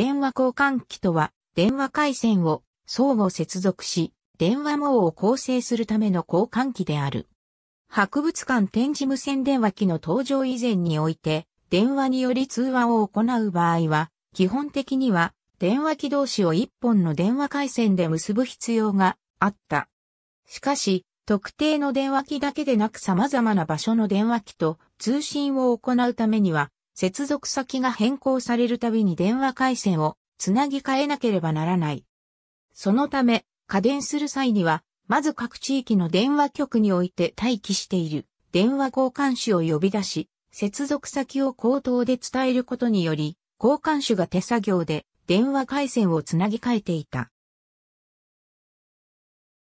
電話交換機とは、電話回線を相互接続し、電話網を構成するための交換機である。博物館展示無線電話機の登場以前において、電話により通話を行う場合は、基本的には電話機同士を一本の電話回線で結ぶ必要があった。しかし、特定の電話機だけでなく様々な場所の電話機と通信を行うためには、接続先が変更されるたびに電話回線をつなぎ替えなければならない。そのため、家電する際には、まず各地域の電話局において待機している電話交換手を呼び出し、接続先を口頭で伝えることにより、交換手が手作業で電話回線をつなぎ替えていた。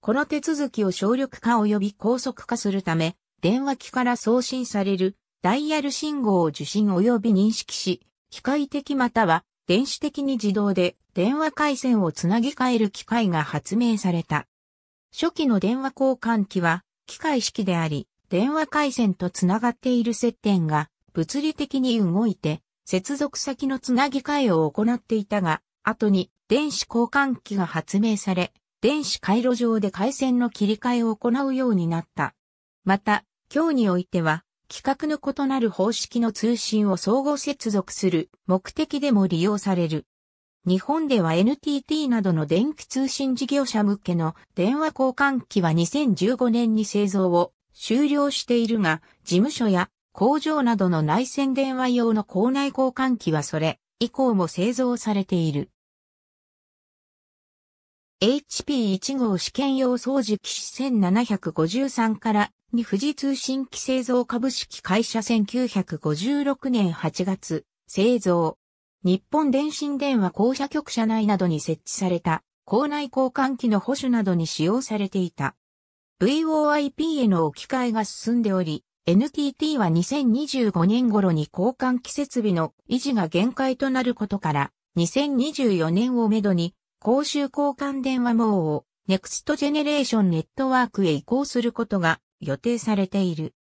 この手続きを省力化及び高速化するため、電話機から送信されるダイヤル信号を受信及び認識し、機械的または電子的に自動で電話回線をつなぎ替える機械が発明された。初期の電話交換機は機械式であり、電話回線とつながっている接点が物理的に動いて接続先のつなぎ替えを行っていたが、後に電子交換機が発明され、電子回路上で回線の切り替えを行うようになった。また、今日においては、規格の異なる方式の通信を相互接続する目的でも利用される。日本では NTT などの電気通信事業者向けの電話交換機は2015年に製造を終了しているが、事務所や工場などの内線電話用の校内交換機はそれ以降も製造されている。HP1 号試験用掃除機1753からに富士通信機製造株式会社1956年8月、製造。日本電信電話公社局社内などに設置された、校内交換機の保守などに使用されていた。VOIP への置き換えが進んでおり、NTT は2025年頃に交換機設備の維持が限界となることから、2024年をめどに、公衆交換電話網を、ネクストジェネレーションネットワークへ移行することが予定されている。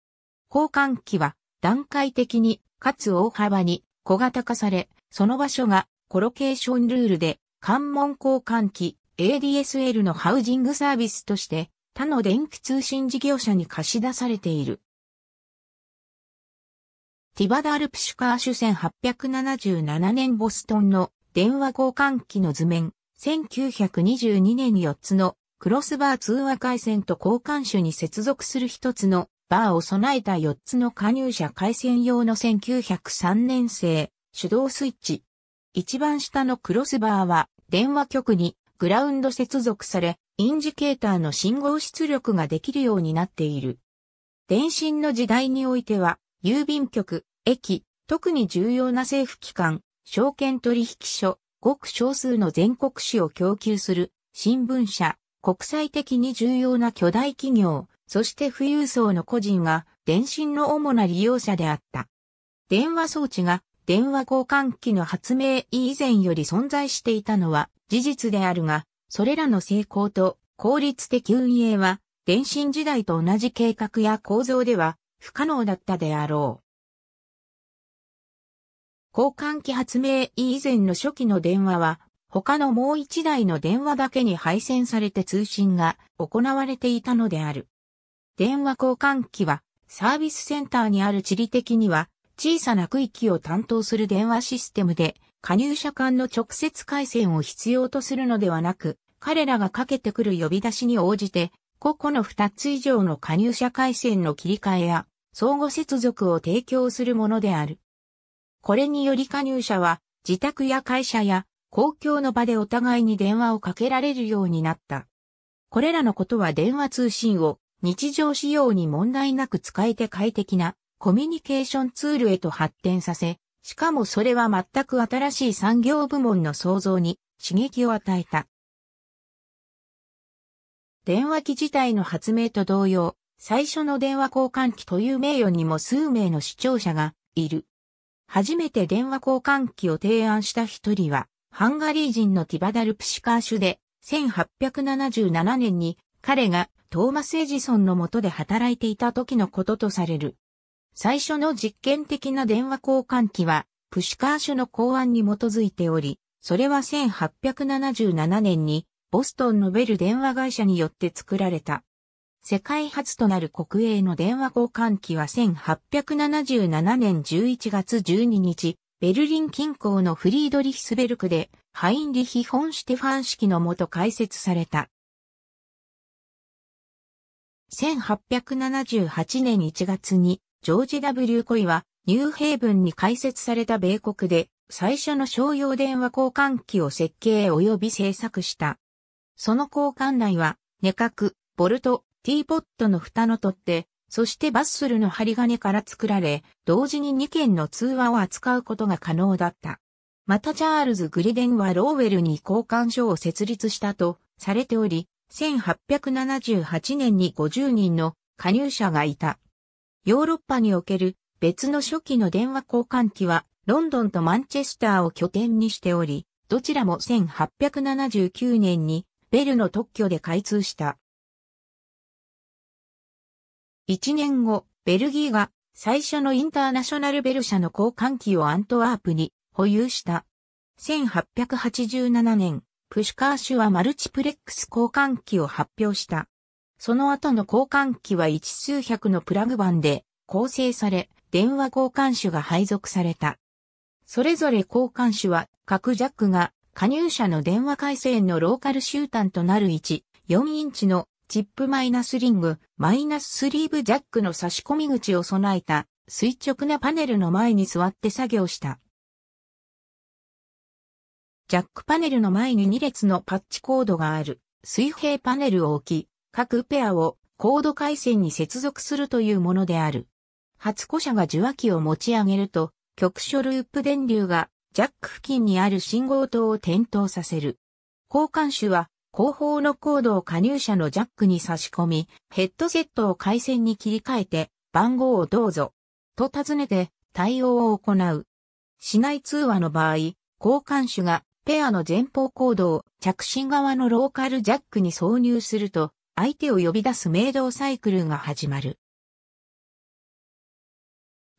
交換機は段階的にかつ大幅に小型化され、その場所がコロケーションルールで関門交換機 ADSL のハウジングサービスとして他の電気通信事業者に貸し出されている。ティバダ・ルプシュカーシュ1877年ボストンの電話交換機の図面1922年4つのクロスバー通話回線と交換手に接続する一つのバーを備えた4つの加入者回線用の1903年製手動スイッチ。一番下のクロスバーは電話局にグラウンド接続され、インジケーターの信号出力ができるようになっている。電信の時代においては、郵便局、駅、特に重要な政府機関、証券取引所、ごく少数の全国紙を供給する新聞社、国際的に重要な巨大企業、そして富裕層の個人が電信の主な利用者であった。電話装置が電話交換機の発明以前より存在していたのは事実であるが、それらの成功と効率的運営は電信時代と同じ計画や構造では不可能だったであろう。交換機発明以前の初期の電話は他のもう一台の電話だけに配線されて通信が行われていたのである。電話交換機はサービスセンターにある地理的には小さな区域を担当する電話システムで加入者間の直接回線を必要とするのではなく彼らがかけてくる呼び出しに応じて個々の2つ以上の加入者回線の切り替えや相互接続を提供するものである。これにより加入者は自宅や会社や公共の場でお互いに電話をかけられるようになった。これらのことは電話通信を日常使用に問題なく使えて快適なコミュニケーションツールへと発展させ、しかもそれは全く新しい産業部門の創造に刺激を与えた。電話機自体の発明と同様、最初の電話交換機という名誉にも数名の視聴者がいる。初めて電話交換機を提案した一人は、ハンガリー人のティバダル・プシカーシュで、1877年に彼がトーマス・エジソンの下で働いていた時のこととされる。最初の実験的な電話交換機は、プシカーシュの考案に基づいており、それは1877年にボストンのベル電話会社によって作られた。世界初となる国営の電話交換機は1877年11月12日、ベルリン近郊のフリードリヒスベルクで、ハインリヒ・フォン・シテファン式のもと開設された。1878年1月に、ジョージ・ W・ コイは、ニューヘイブンに開設された米国で、最初の商用電話交換機を設計及び製作した。その交換内は、寝角、ボルト、ティーポットの蓋の取っ手、そしてバッスルの針金から作られ、同時に2件の通話を扱うことが可能だった。またチャールズ・グリデンはローウェルに交換所を設立したとされており、1878年に50人の加入者がいた。ヨーロッパにおける別の初期の電話交換機はロンドンとマンチェスターを拠点にしており、どちらも1879年にベルの特許で開通した。1年後、ベルギーが最初のインターナショナルベル社の交換機をアントワープに保有した。1887年、プシュカーシュはマルチプレックス交換機を発表した。その後の交換機は一数百のプラグ版で構成され、電話交換手が配属された。それぞれ交換手は各ジャックが加入者の電話回線のローカル集団となる1、4インチのチップマイナスリング、マイナススリーブジャックの差し込み口を備えた垂直なパネルの前に座って作業した。ジャックパネルの前に2列のパッチコードがある水平パネルを置き、各ペアをコード回線に接続するというものである。初古車が受話器を持ち上げると、局所ループ電流がジャック付近にある信号灯を点灯させる。交換手は後方のコードを加入者のジャックに差し込み、ヘッドセットを回線に切り替えて、番号をどうぞ、と尋ねて対応を行う。市内通話の場合、交換手がペアの前方コードを着信側のローカルジャックに挿入すると、相手を呼び出す明動サイクルが始まる。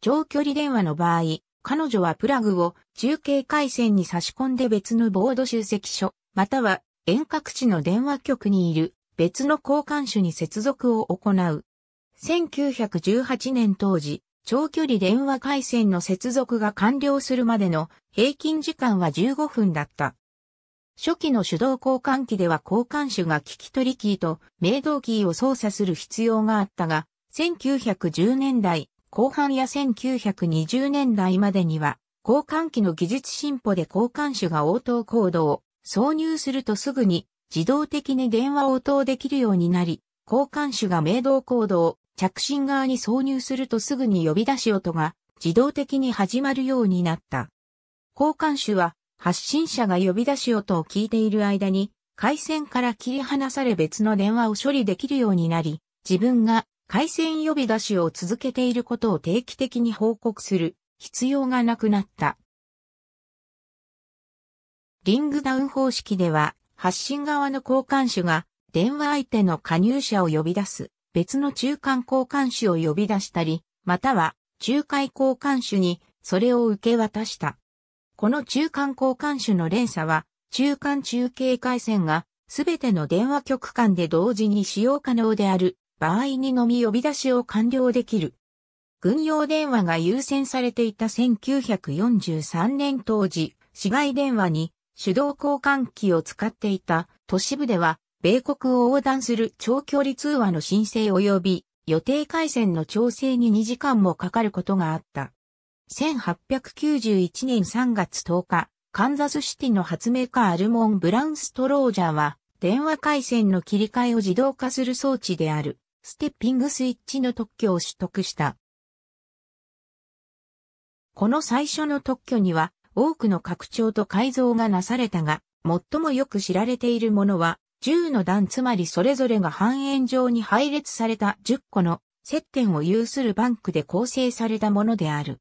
長距離電話の場合、彼女はプラグを中継回線に差し込んで別のボード集積所、または遠隔地の電話局にいる別の交換手に接続を行う。1918年当時、長距離電話回線の接続が完了するまでの平均時間は15分だった。初期の手動交換機では交換手が聞き取りキーと明動キーを操作する必要があったが、1910年代後半や1920年代までには、交換機の技術進歩で交換手が応答行動を挿入するとすぐに自動的に電話応答できるようになり、交換手が明動コードを着信側に挿入するとすぐに呼び出し音が自動的に始まるようになった。交換手は発信者が呼び出し音を聞いている間に回線から切り離され別の電話を処理できるようになり、自分が回線呼び出しを続けていることを定期的に報告する必要がなくなった。リングダウン方式では、発信側の交換手が電話相手の加入者を呼び出す、別の中間交換手を呼び出したり、または仲介交換手にそれを受け渡した。この中間交換手の連鎖は、中間中継回線がすべての電話局間で同時に使用可能である場合にのみ呼び出しを完了できる。軍用電話が優先されていた1943年当時、市外電話に手動交換機を使っていた都市部では、米国を横断する長距離通話の申請及び予定回線の調整に2時間もかかることがあった。1891年3月10日、カンザスシティの発明家アルモン・ブラウン・ストロージャーは、電話回線の切り替えを自動化する装置である、ステッピングスイッチの特許を取得した。この最初の特許には、多くの拡張と改造がなされたが、最もよく知られているものは、10の段つまりそれぞれが半円状に配列された10個の接点を有するバンクで構成されたものである。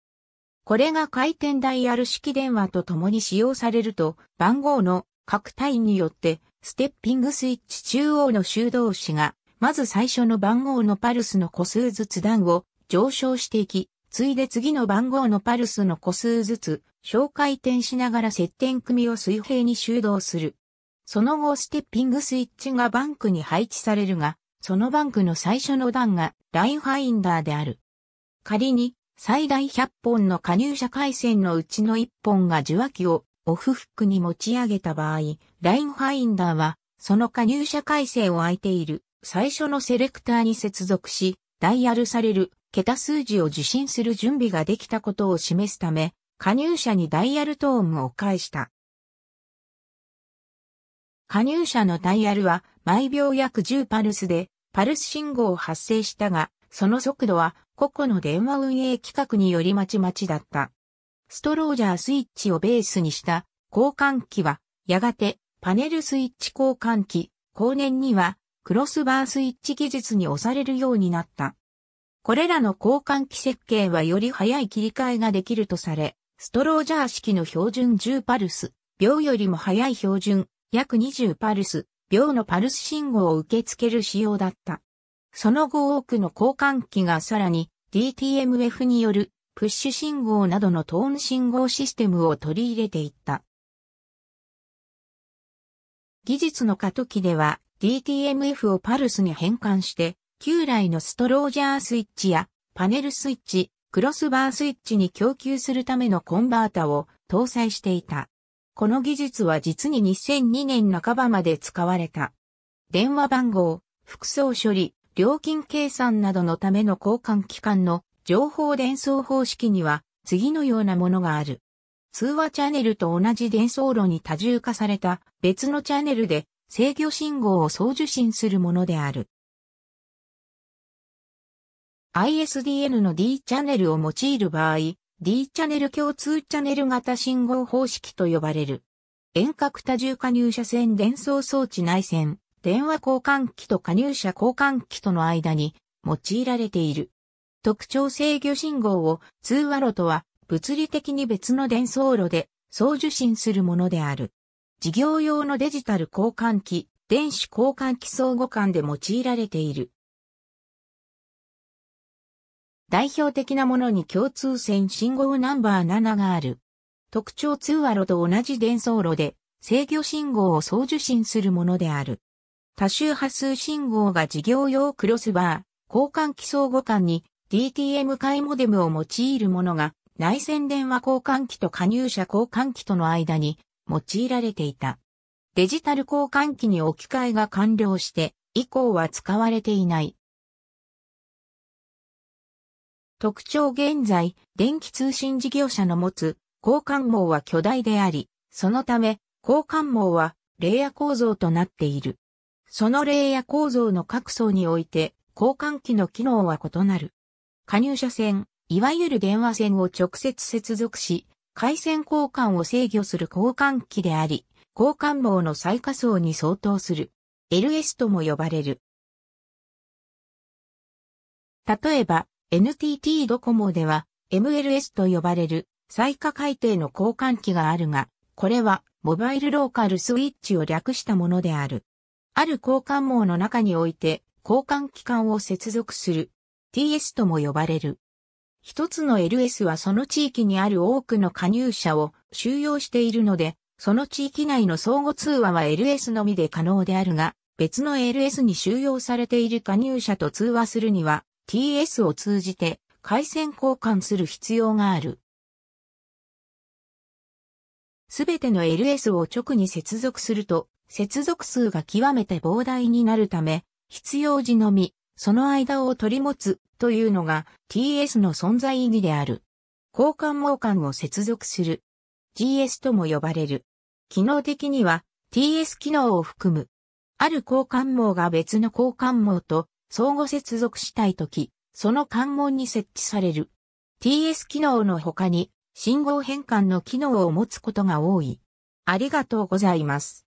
これが回転ダイヤル式電話と共に使用されると、番号の各単位によって、ステッピングスイッチ中央の修道士が、まず最初の番号のパルスの個数ずつ段を上昇していき、ついで次の番号のパルスの個数ずつ、小回転しながら接点組を水平に修動する。その後ステッピングスイッチがバンクに配置されるが、そのバンクの最初の段がラインファインダーである。仮に最大100本の加入者回線のうちの1本が受話器をオフフックに持ち上げた場合、ラインファインダーはその加入者回線を空いている最初のセレクターに接続し、ダイヤルされる桁数字を受信する準備ができたことを示すため、加入者にダイヤルトーンを返した。加入者のダイヤルは毎秒約10パルスでパルス信号を発生したが、その速度は個々の電話運営規格によりまちまちだった。ストロージャースイッチをベースにした交換機は、やがてパネルスイッチ交換機、後年にはクロスバースイッチ技術に押されるようになった。これらの交換器設計はより早い切り替えができるとされ、ストロージャー式の標準10パルス、秒よりも早い標準、約20パルス、秒のパルス信号を受け付ける仕様だった。その後多くの交換機がさらに DTMF によるプッシュ信号などのトーン信号システムを取り入れていった。技術の過渡期では DTMF をパルスに変換して旧来のストロージャースイッチやパネルスイッチ、クロスバースイッチに供給するためのコンバータを搭載していた。この技術は実に2002年半ばまで使われた。電話番号、服装処理、料金計算などのための交換機関の情報伝送方式には次のようなものがある。通話チャンネルと同じ伝送路に多重化された別のチャンネルで制御信号を送受信するものである。ISDN の D チャンネルを用いる場合、D チャンネル共通チャンネル型信号方式と呼ばれる。遠隔多重加入者線伝送装置内線、電話交換機と加入者交換機との間に用いられている。特徴制御信号を通話路とは物理的に別の伝送路で送受信するものである。事業用のデジタル交換機、電子交換機相互間で用いられている。代表的なものに共通線信号ナンバー7がある。特徴通話路と同じ伝送路で制御信号を送受信するものである。多周波数信号が事業用クロスバー、交換機相互間に DTM 回モデムを用いるものが内線電話交換機と加入者交換機との間に用いられていた。デジタル交換機に置き換えが完了して以降は使われていない。特徴現在、電気通信事業者の持つ交換網は巨大であり、そのため、交換網はレイヤ構造となっている。そのレイヤ構造の各層において、交換機の機能は異なる。加入者線、いわゆる電話線を直接接続し、回線交換を制御する交換機であり、交換網の最下層に相当する。LS とも呼ばれる。例えば、NTT ドコモでは MLS と呼ばれる最下改定の交換機があるが、これはモバイルローカルスイッチを略したものである。ある交換網の中において交換機関を接続する TS とも呼ばれる。一つの LS はその地域にある多くの加入者を収容しているので、その地域内の相互通話は LS のみで可能であるが、別の LS に収容されている加入者と通話するには、TS を通じて回線交換する必要がある。すべての LS を直に接続すると、接続数が極めて膨大になるため、必要時のみ、その間を取り持つというのが TS の存在意義である。交換網間を接続する。GS とも呼ばれる。機能的には TS 機能を含む。ある交換網が別の交換網と相互接続したいとき、その関門に設置される。TS 機能の他に、信号変換の機能を持つことが多い。ありがとうございます。